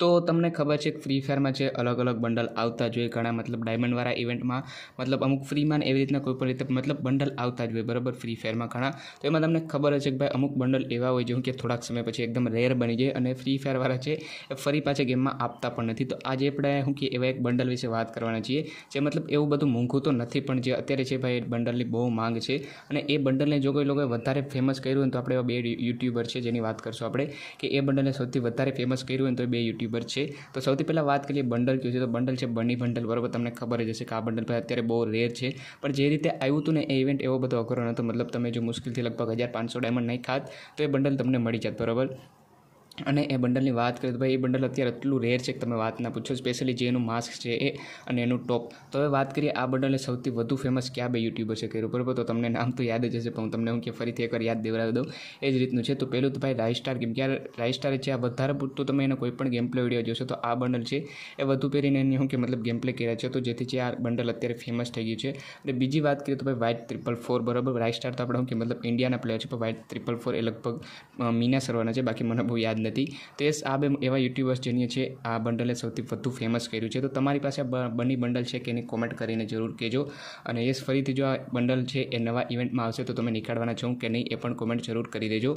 તો તમને ખબર છે કે ફ્રી ફાયરમાં જે અલગ અલગ બંડલ આવતા જોઈએ ઘણા મતલબ ડાયમંડવાળા ઇવેન્ટમાં મતલબ અમુક ફ્રીમાં એવી રીતના કોઈ પણ રીતે મતલબ બંડલ આવતા જ હોય બરાબર ફ્રી ફાયરમાં ઘણા તો એમાં તમને ખબર છે કે ભાઈ અમુક બંડલ એવા હોય જેવું કે થોડાક સમય પછી એકદમ રેર બની જાય અને ફ્રી ફાયરવાળા છે એ ફરી પાછા ગેમમાં આપતા પણ નથી તો આજે આપણે હું કે એવા એક બંડલ વિશે વાત કરવાના છીએ જે મતલબ એવું બધું મોંઘું તો નથી પણ જે અત્યારે છે ભાઈ બંડલની બહુ માંગ છે અને એ બંડલને જો કોઈ લોકોએ વધારે ફેમસ કર્યું હોય તો આપણે એવા બે યુટ્યુબર છે જેની વાત કરશું આપણે કે એ બંડલને સૌથી વધારે ફેમસ કર્યું હોય તો બે યુટ્યુબ યુટ્યુબર છે તો સૌથી પહેલાં વાત કરીએ બંડલ કયું છે તો બંડલ છે બની બંડલ બરાબર તમને ખબર જ હશે કે આ બંડલ ભાઈ અત્યારે બહુ રેર છે પણ જે રીતે આવ્યું હતું ને એ ઇવેન્ટ એવો બધો અઘરો નહોતો મતલબ તમે જો મુશ્કેલથી લગભગ હજાર પાંચસો ડાયમંડ નહીં ખાત તો એ બંડલ તમને મળી જાત બરાબર અને એ બંડલની વાત કરીએ તો ભાઈ એ બંડલ અત્યારે એટલું રેર છે કે તમે વાત ના પૂછો સ્પેશિયલી જે એનું માસ્ક છે એ અને એનું ટોપ તો હવે વાત કરીએ આ બંડલને સૌથી વધુ ફેમસ કયા બે યુટ્યુબર છે કર્યું બરાબર તો તમને નામ તો યાદ જ હશે પણ હું તમને હું કે ફરીથી એકવાર યાદ દેવડાવી દઉં એ જ રીતનું છે તો પહેલું તો ભાઈ રાઈસ્ટાર ગેમ ક્યારે રાઈસ્ટાર છે આ વધારે પૂરતું તમે એનો કોઈ પણ ગેમ પ્લે વિડીયો જોશો તો આ બંડલ છે એ વધુ પહેરીને એની હું કે મતલબ ગેમ પ્લે કર્યા છે તો જેથી જે આ બંડલ અત્યારે ફેમસ થઈ ગયું છે અને બીજી વાત કરીએ તો ભાઈ વ્હાઇટ ત્રિપલ ફોર બરાબર રાઈસ્ટાર તો આપણે હું કે મતલબ ઇન્ડિયાના પ્લેયર છે પણ વ્હાઇટ ત્રિપલ ફોર એ લગભગ મીના સરવાના છે બાકી મને બહુ યાદ નથી આપેલી હતી તે આ બે એવા યુટ્યુબર્સ જેની છે આ બંડલે સૌથી વધુ ફેમસ કર્યું છે તો તમારી પાસે બની બંડલ છે કે એને કોમેન્ટ કરીને જરૂર કહેજો અને યસ ફરીથી જો આ બંડલ છે એ નવા ઇવેન્ટમાં આવશે તો તમે નીકાળવાના છો કે નહીં એ પણ કોમેન્ટ જરૂર કરી દેજો